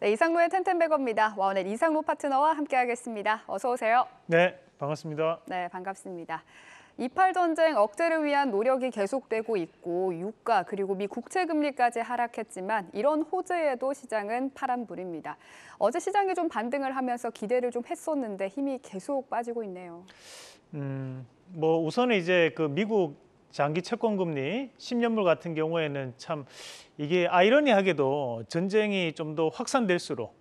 네, 이상로의 텐텐백업입니다 와원의 이상로 파트너와 함께하겠습니다. 어서 오세요. 네, 반갑습니다. 네, 반갑습니다. 이팔 전쟁 억제를 위한 노력이 계속되고 있고 유가 그리고 미 국채 금리까지 하락했지만 이런 호재에도 시장은 파란불입니다. 어제 시장이 좀 반등을 하면서 기대를 좀 했었는데 힘이 계속 빠지고 있네요. 음, 뭐 우선은 이제 그 미국 장기 채권금리 10년물 같은 경우에는 참 이게 아이러니하게도 전쟁이 좀 더 확산될수록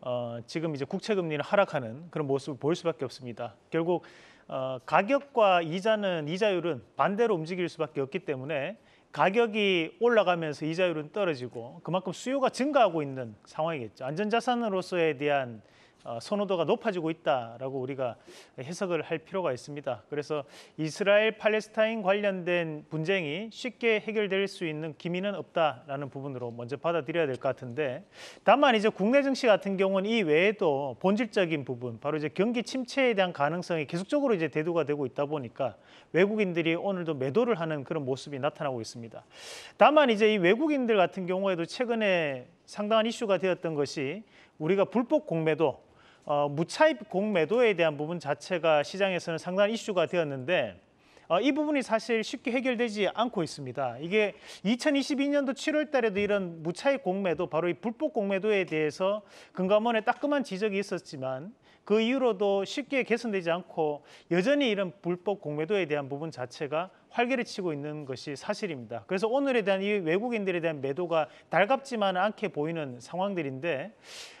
어, 지금 이제 국채금리는 하락하는 그런 모습을 보일 수밖에 없습니다. 결국 어, 가격과 이자는 이자율은 반대로 움직일 수밖에 없기 때문에 가격이 올라가면서 이자율은 떨어지고 그만큼 수요가 증가하고 있는 상황이겠죠. 안전자산으로서에 대한 어, 선호도가 높아지고 있다라고 우리가 해석을 할 필요가 있습니다. 그래서 이스라엘 팔레스타인 관련된 분쟁이 쉽게 해결될 수 있는 기미는 없다라는 부분으로 먼저 받아들여야 될 것 같은데 다만 이제 국내 증시 같은 경우는 이 외에도 본질적인 부분 바로 이제 경기 침체에 대한 가능성이 계속적으로 이제 대두가 되고 있다 보니까 외국인들이 오늘도 매도를 하는 그런 모습이 나타나고 있습니다. 다만 이제 이 외국인들 같은 경우에도 최근에 상당한 이슈가 되었던 것이 우리가 불법 공매도 어, 무차입 공매도에 대한 부분 자체가 시장에서는 상당한 이슈가 되었는데 어, 이 부분이 사실 쉽게 해결되지 않고 있습니다. 이게 2022년도 7월 달에도 이런 무차익 공매도 바로 이 불법 공매도에 대해서 금감원에 따끔한 지적이 있었지만 그 이후로도 쉽게 개선되지 않고 여전히 이런 불법 공매도에 대한 부분 자체가 활개를 치고 있는 것이 사실입니다. 그래서 오늘에 대한 이 외국인들에 대한 매도가 달갑지만 않게 보이는 상황들인데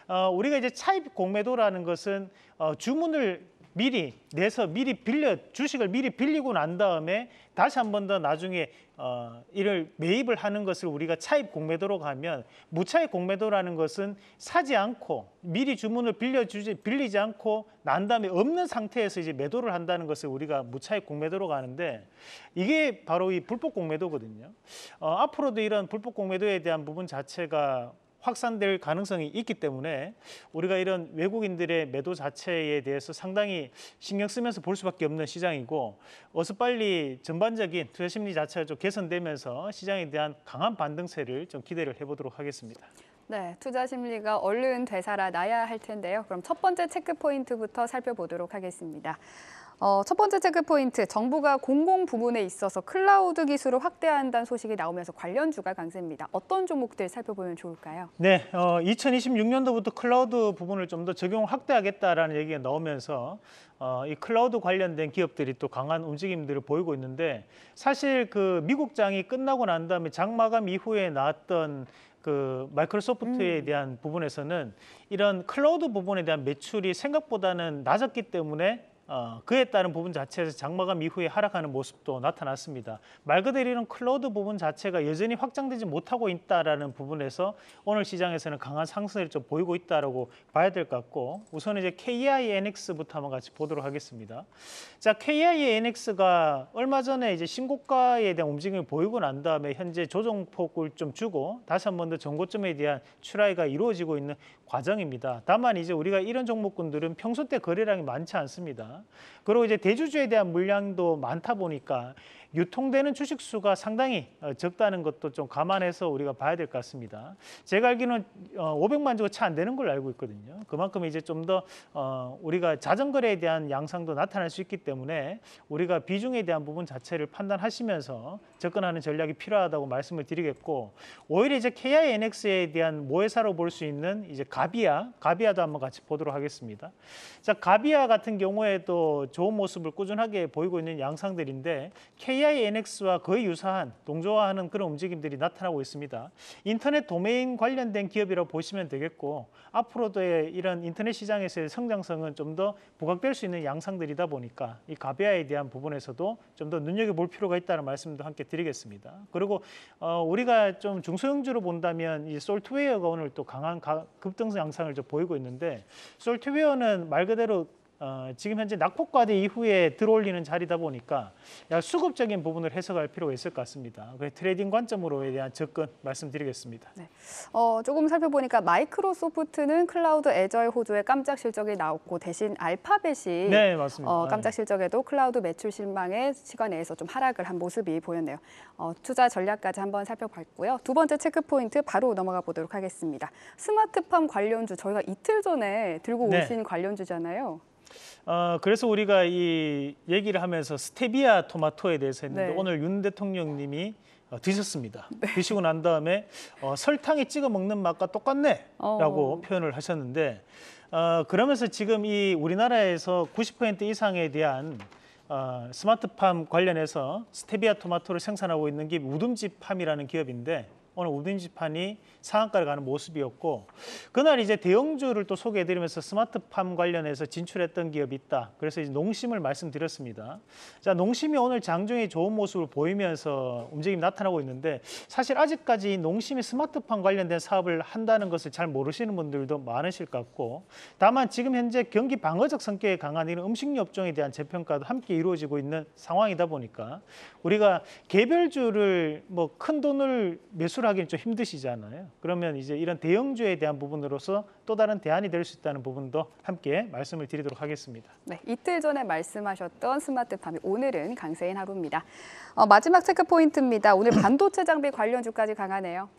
어, 우리가 이제 차입 공매도라는 것은 어, 주문을 미리 내서 미리 빌려 주식을 미리 빌리고 난 다음에 다시 한 번 더 나중에 어, 이를 매입을 하는 것을 우리가 차입 공매도로 가면 무차입 공매도라는 것은 사지 않고 미리 주문을 빌려주지 빌리지 않고 난 다음에 없는 상태에서 이제 매도를 한다는 것을 우리가 무차입 공매도로 가는데 이게 바로 이 불법 공매도거든요. 어, 앞으로도 이런 불법 공매도에 대한 부분 자체가 확산될 가능성이 있기 때문에 우리가 이런 외국인들의 매도 자체에 대해서 상당히 신경 쓰면서 볼 수밖에 없는 시장이고 어서 빨리 전반적인 투자 심리 자체가 좀 개선되면서 시장에 대한 강한 반등세를 좀 기대를 해보도록 하겠습니다. 네, 투자 심리가 얼른 되살아나야 할 텐데요. 그럼 첫 번째 체크 포인트부터 살펴보도록 하겠습니다. 어, 첫 번째 체크 포인트, 정부가 공공 부문에 있어서 클라우드 기술을 확대한다는 소식이 나오면서 관련 주가 강세입니다. 어떤 종목들 살펴보면 좋을까요? 네, 어, 2026년도부터 클라우드 부분을 좀 더 적용 확대하겠다라는 얘기가 나오면서 어, 이 클라우드 관련된 기업들이 또 강한 움직임들을 보이고 있는데 사실 그 미국장이 끝나고 난 다음에 장 마감 이후에 나왔던 그 마이크로소프트에 음. 대한 부분에서는 이런 클라우드 부분에 대한 매출이 생각보다는 낮았기 때문에 어, 그에 따른 부분 자체에서 장마감 이후에 하락하는 모습도 나타났습니다. 말 그대로 이런 클로드 부분 자체가 여전히 확장되지 못하고 있다라는 부분에서 오늘 시장에서는 강한 상승을 좀 보이고 있다라고 봐야 될 것 같고 우선 이제 KINX부터 한번 같이 보도록 하겠습니다. 자, KINX가 얼마 전에 이제 신고가에 대한 움직임을 보이고 난 다음에 현재 조정폭을 좀 주고 다시 한 번더 전고점에 대한 출하가 이루어지고 있는 과정입니다. 다만 이제 우리가 이런 종목군들은 평소 때 거래량이 많지 않습니다. 그리고 이제 대주주에 대한 물량도 많다 보니까 유통되는 주식 수가 상당히 어, 적다는 것도 좀 감안해서 우리가 봐야 될 것 같습니다. 제가 알기로는 500만 어, 주가 채안 되는 걸로 알고 있거든요. 그만큼 이제 좀더 어, 우리가 자전거래에 대한 양상도 나타날 수 있기 때문에 우리가 비중에 대한 부분 자체를 판단하시면서 접근하는 전략이 필요하다고 말씀을 드리겠고 오히려 이제 KINX에 대한 모회사로 볼 수 있는 이제 가비아, 가비아도 한번 같이 보도록 하겠습니다. 자, 가비아 같은 경우에도 좋은 모습을 꾸준하게 보이고 있는 양상들인데 K KINX와 거의 유사한 동조화하는 그런 움직임들이 나타나고 있습니다. 인터넷 도메인 관련된 기업이라고 보시면 되겠고 앞으로도의 이런 인터넷 시장에서의 성장성은 좀 더 부각될 수 있는 양상들이다 보니까 이 가베아에 대한 부분에서도 좀 더 눈여겨볼 필요가 있다는 말씀도 함께 드리겠습니다. 그리고 어, 우리가 좀 중소형주로 본다면 이 솔트웨어가 오늘 또 강한 급등 양상을 좀 보이고 있는데 솔트웨어는 말 그대로 어, 지금 현재 낙폭과대 이후에 들어올리는 자리다 보니까 약 수급적인 부분을 해석할 필요가 있을 것 같습니다. 그래 트레이딩 관점으로에 대한 접근 말씀드리겠습니다. 네. 어, 조금 살펴보니까 마이크로소프트는 클라우드 애저의 호조에 깜짝 실적이 나왔고 대신 알파벳이 네, 맞습니다. 어, 네. 깜짝 실적에도 클라우드 매출 실망의 시간 내에서 좀 하락을 한 모습이 보였네요. 어, 투자 전략까지 한번 살펴봤고요. 두 번째 체크포인트 바로 넘어가 보도록 하겠습니다. 스마트팜 관련주 저희가 이틀 전에 들고 네. 오신 네. 관련주잖아요. 어, 그래서 우리가 이 얘기를 하면서 스테비아 토마토에 대해서 했는데 네. 오늘 윤 대통령님이 어, 드셨습니다. 네. 드시고 난 다음에 어, 설탕에 찍어 먹는 맛과 똑같네라고 어. 표현을 하셨는데 어, 그러면서 지금 이 우리나라에서 90% 이상에 대한 어, 스마트팜 관련해서 스테비아 토마토를 생산하고 있는 게 우둠지팜이라는 기업인데 오늘 우등지판이 상한가를 가는 모습이었고 그날 이제 대형주를 또 소개해드리면서 스마트팜 관련해서 진출했던 기업이 있다. 그래서 이제 농심을 말씀드렸습니다. 자 농심이 오늘 장중에 좋은 모습을 보이면서 움직임 이 나타나고 있는데 사실 아직까지 농심이 스마트팜 관련된 사업을 한다는 것을 잘 모르시는 분들도 많으실 것 같고 다만 지금 현재 경기 방어적 성격에 강한 이런 음식료 업종에 대한 재평가도 함께 이루어지고 있는 상황이다 보니까 우리가 개별주를 뭐 큰 돈을 매수를 하기는좀 힘드시잖아요. 그러면 이제 이런 대형주에 대한 부분으로서 또 다른 대안이 될 수 있다는 부분도 함께 말씀을 드리도록 하겠습니다. 네, 이틀 전에 말씀하셨던 스마트 밤이 오늘은 강세인 하루입니다. 어, 마지막 체크 포인트입니다. 오늘 반도체 장비 관련 주까지 강하네요.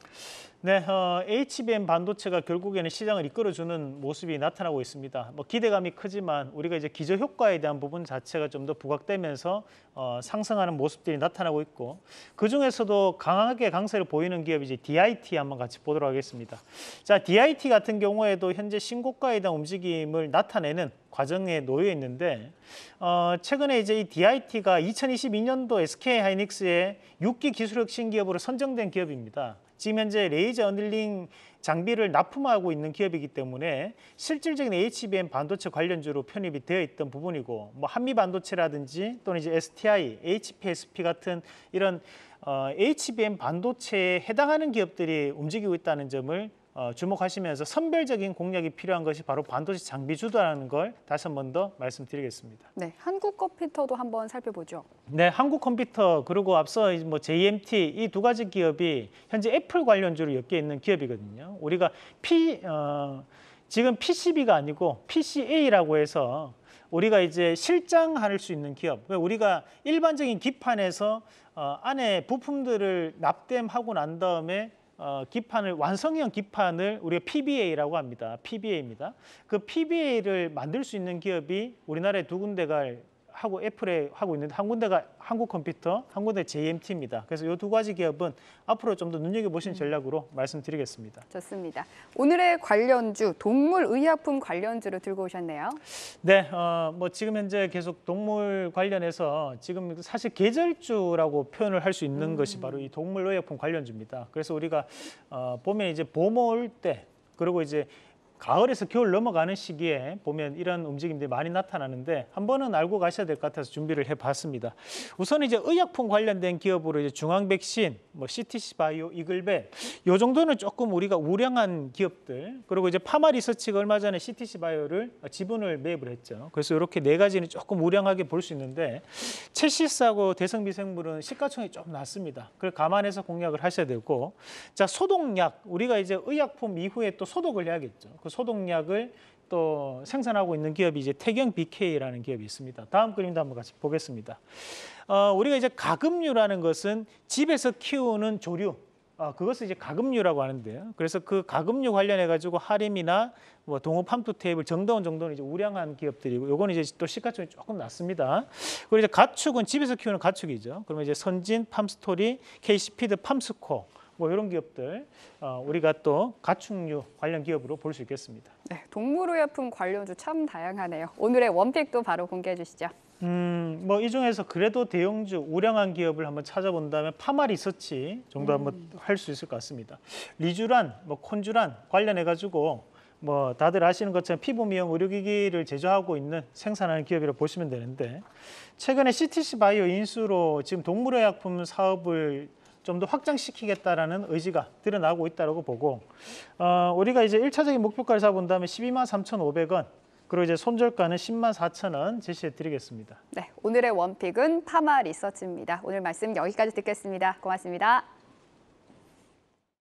네, 어, HBM 반도체가 결국에는 시장을 이끌어주는 모습이 나타나고 있습니다. 뭐 기대감이 크지만 우리가 이제 기저 효과에 대한 부분 자체가 좀 더 부각되면서 어, 상승하는 모습들이 나타나고 있고 그 중에서도 강하게 강세를 보이는 기업이 이제 DIT 한번 같이 보도록 하겠습니다. 자, DIT 같은 경우에 경우에도 현재 신고가에 대한 움직임을 나타내는 과정에 놓여 있는데 어, 최근에 이제 이 DIT가 2022년도 SK 하이닉스의 6기 기술혁 신기업으로 선정된 기업입니다. 지금 현재 레이저 언닐링 장비를 납품하고 있는 기업이기 때문에 실질적인 HBM 반도체 관련주로 편입이 되어 있던 부분이고 뭐 한미 반도체라든지 또는 이제 STI, HPSP 같은 이런 어, HBM 반도체에 해당하는 기업들이 움직이고 있다는 점을 어, 주목하시면서 선별적인 공략이 필요한 것이 바로 반도체 장비 주도라는 걸 다시 한번 더 말씀드리겠습니다. 네, 한국 컴퓨터도 한번 살펴보죠. 네, 한국 컴퓨터 그리고 앞서 뭐 JMT 이 두 가지 기업이 현재 애플 관련주로 엮여 있는 기업이거든요. 우리가 P 어, 지금 PCB가 아니고 PCA라고 해서 우리가 이제 실장할 수 있는 기업, 그러니까 우리가 일반적인 기판에서 어, 안에 부품들을 납땜하고 난 다음에 어, 기판을 완성형 기판을 우리가 PBA라고 합니다. PBA입니다. 그 PBA를 만들 수 있는 기업이 우리나라에 두 군데가 하고 애플에 하고 있는데 한 군데가 한국 컴퓨터, 한 군데 JMT입니다. 그래서 이 두 가지 기업은 앞으로 좀 더 눈여겨보신 음. 전략으로 말씀드리겠습니다. 좋습니다. 오늘의 관련주, 동물의약품 관련주로 들고 오셨네요. 네, 어, 뭐 지금 현재 계속 동물 관련해서 지금 사실 계절주라고 표현을 할 수 있는 음. 것이 바로 이 동물의약품 관련주입니다. 그래서 우리가 어, 보면 이제 봄 올 때, 그리고 이제 가을에서 겨울 넘어가는 시기에 보면 이런 움직임들이 많이 나타나는데 한 번은 알고 가셔야 될 것 같아서 준비를 해봤습니다. 우선 이제 의약품 관련된 기업으로 이제 중앙백신, 뭐 CTC 바이오, 이글벨 요 정도는 조금 우리가 우량한 기업들 그리고 이제 파마리서치가 얼마 전에 CTC 바이오를 지분을 매입을 했죠. 그래서 이렇게 네 가지는 조금 우량하게 볼 수 있는데 채시스하고 대성미생물은 시가총액이 좀 낮습니다. 그걸 감안해서 공략을 하셔야 되고 자 소독약 우리가 이제 의약품 이후에 또 소독을 해야겠죠. 그 소독약을 또 생산하고 있는 기업이 이제 태경 BK라는 기업이 있습니다. 다음 그림도 한번 같이 보겠습니다. 어, 우리가 이제 가금류라는 것은 집에서 키우는 조류, 어, 그것을 이제 가금류라고 하는데요. 그래서 그 가금류 관련해 가지고 하림이나 뭐 동호 팜투 테이블 정다운 정도는 이제 우량한 기업들이고 요거는 이제 또 시가총이 조금 낮습니다. 그리고 이제 가축은 집에서 키우는 가축이죠. 그러면 이제 선진, 팜스토리, KC피드, 팜스코 뭐 이런 기업들 어, 우리가 또 가축류 관련 기업으로 볼 수 있겠습니다. 네, 동물의약품 관련주 참 다양하네요. 오늘의 원픽도 바로 공개해 주시죠. 음, 뭐 이 중에서 그래도 대형주 우량한 기업을 한번 찾아본다면 파마 리서치 정도 한번 음. 할수 있을 것 같습니다. 리주란, 뭐 콘주란 관련해 가지고 뭐 다들 아시는 것처럼 피부 미용 의료기기를 제조하고 있는 생산하는 기업이라고 보시면 되는데 최근에 CTC 바이오 인수로 지금 동물의약품 사업을 좀더 확장시키겠다라는 의지가 드러나고 있다고 보고 어, 우리가 이제 일차적인 목표가를 잡은다음에 12만 3,500원 그리고 이제 손절가는 10만 4천 원 제시해 드리겠습니다. 네, 오늘의 원픽은 파마 리서치입니다. 오늘 말씀 여기까지 듣겠습니다. 고맙습니다.